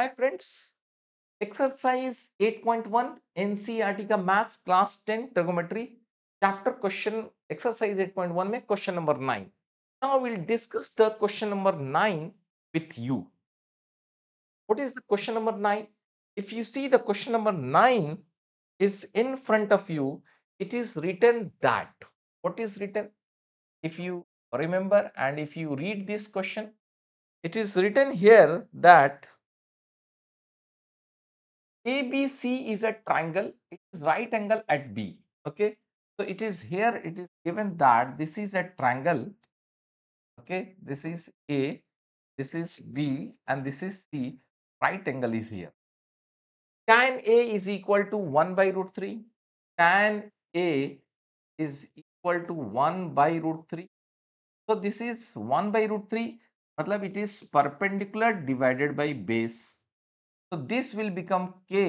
Hi friends, exercise 8.1 NCERT का Maths Class 10 Trigonometry Chapter Question Exercise 8.1 में Question number 9 Now we'll discuss the Question number 9 with you what is the question number 9 if you see the question number 9 is in front of you it is written that what is written if you remember and if you read this question it is written here that ABC is a triangle. It is right angle at B. Okay. So it is here, it is given that this is a triangle. Okay. This is A, this is B, and this is C. Right angle is here. Tan A is equal to 1 by root 3. Tan A is equal to 1 by root 3. So this is 1 by root 3. Matlab it is perpendicular divided by base. तो this will become k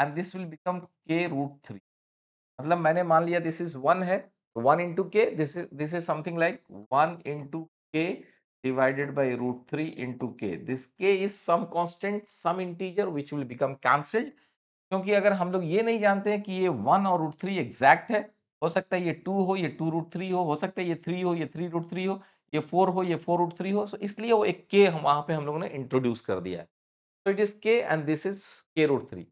and this will become k root three मतलब मैंने मान लिया this is one है तो one into K this is something like one into K divided by root three into K this k is some constant some integer which will become cancelled क्योंकि अगर हम लोग ये नहीं जानते हैं कि ये वन और रूट थ्री एग्जैक्ट है हो सकता है ये टू हो ये टू रूट थ्री हो हो सकता है ये थ्री हो ये थ्री रूट थ्री हो ये फोर हो ये फोर रूट थ्री हो सो so इसलिए वो एक के हम वहाँ पे हम लोगों ने इंट्रोड्यूस कर दिया है So it is k and this is k root 3.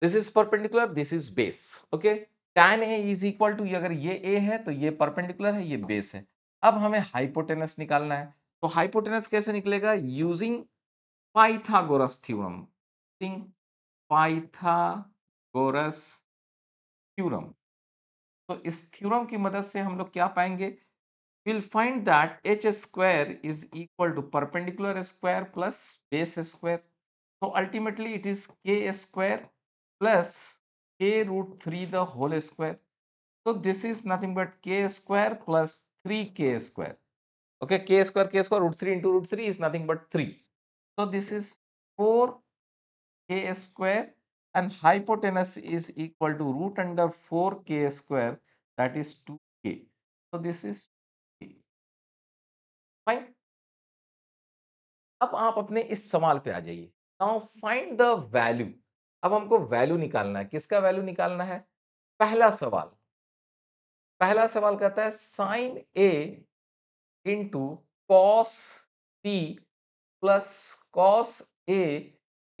This is perpendicular, this is base. Okay. tan A is equal to अगर ये A है तो ये perpendicular है ये base है अब हमें hypotenuse निकालना है तो hypotenuse कैसे निकलेगा using Pythagoras theorem. Thing Pythagoras theorem. तो इस theorem की मदद से हम लोग क्या पाएंगे we'll find that h square is equal to perpendicular square plus base square So ultimately it is k square plus k root 3 the whole square. So this is nothing but k square plus 3k square. Okay, k square, k square, root 3 into root 3 is nothing but 3. So this is 4 k square and hypotenuse is equal to root under 4 k square that is 2k. So this is k. Fine. अब आप अपने इस सवाल पे आ जाइए now find the value अब हमको value निकालना है किसका वैल्यू निकालना है पहला सवाल पहला सवाल कहता है sine A into cos T plus cos A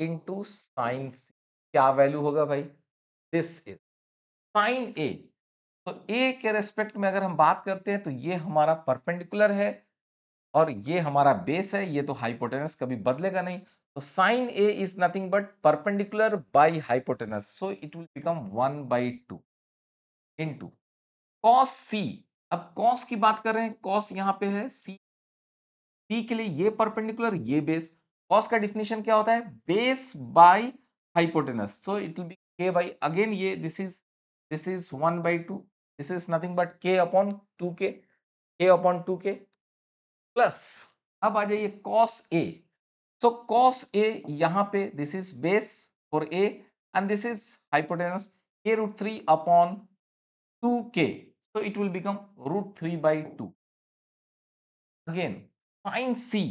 into sine C क्या वैल्यू होगा भाई दिस इज साइन ए तो ए के रेस्पेक्ट में अगर हम बात करते हैं तो ये हमारा परपेंडिकुलर है और ये हमारा बेस है ये तो हाइपोटेनस कभी बदलेगा नहीं sine A is nothing but perpendicular by hypotenuse so it will become one by two into cos C अब कॉस की बात कर रहे हैं कॉस यहां पे है सी सी के लिए ये परपेंडिकुलर ये बेस कॉस का डिफिनेशन क्या होता है base by hypotenuse so it will be K by again ये this is this is one by two this is nothing but K upon two K upon two K plus अब आ जाइए cos A so cos a yahan pe this is base for a and this is hypotenuse a root 3 upon 2k so it will become root 3 by 2 again sin c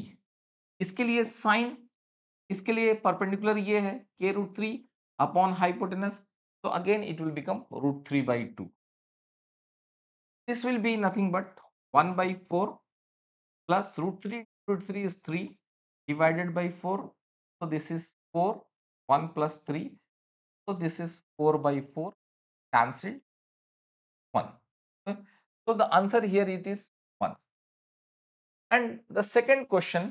इसके लिए sin इसके लिए perpendicular ये है K root three upon hypotenuse तो again it will become root three by two this will be nothing but one by four plus root three root three is three divided by 4 so this is 4 1 plus 3 so this is 4 by 4 cancelled 1 okay. so the answer here it is 1 and the second question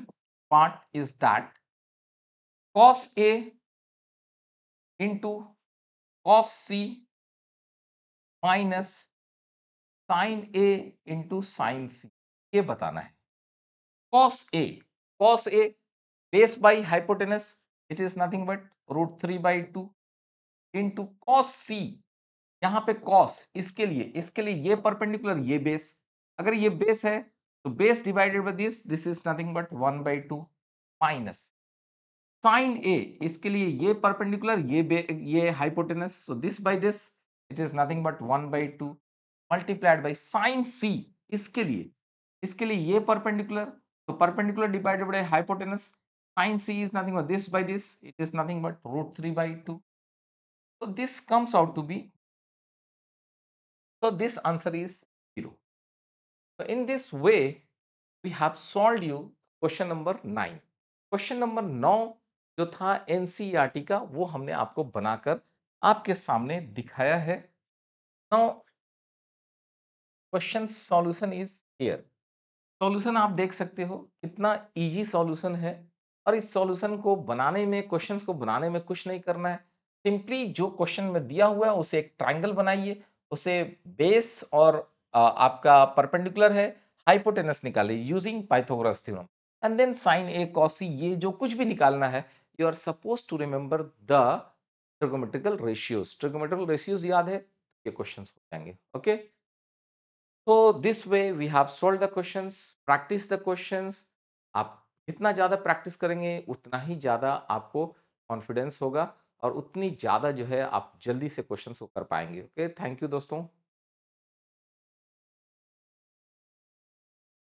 part is that cos a into cos c minus sin a into sin c ये बताना है cos a cos a base by hypotenuse it is nothing but root three by two into cos C यहाँ पे cos इसके लिए इसके लिए ये परपेंडिकुलर ये बेस अगर ये बेस है तो base divided by this this is nothing but one by two minus sine A इसके लिए ये परपेंडिकुलर ये ये hypotenuse so this by this it is nothing but one by two multiplied by sine C इसके लिए इसके लिए ये परपेंडिकुलर तो perpendicular divided by hypotenuse sine c is nothing but this by this it is nothing but root 3 by 2 so this comes out to be so this answer is 0 so in this way we have solved you question number nine question number नौ जो था NCERT का वो हमने आपको बनाकर आपके सामने दिखाया है now question solution is here solution आप देख सकते हो कितना इजी सॉल्यूशन है और इस सॉल्यूशन को बनाने में क्वेश्चंस को बनाने में कुछ नहीं करना है सिंपली जो क्वेश्चन में दिया हुआ है उसे एक ट्राइंगल बनाइए उसे बेस और आपका परपेंडिकुलर है हाइपोटेनस निकालिए using Pythagoras theorem and then sine A cos C ये जो कुछ भी निकालना है you are suppose to remember the trigonometrical ratios trigonometrical ratios याद है ये क्वेश्चन हो जाएंगे ओके तो this way we have solve the question practice the question आप जितना ज़्यादा प्रैक्टिस करेंगे उतना ही ज़्यादा आपको कॉन्फिडेंस होगा और उतनी ज़्यादा जो है आप जल्दी से क्वेश्चन को कर पाएंगे ओके थैंक यू दोस्तों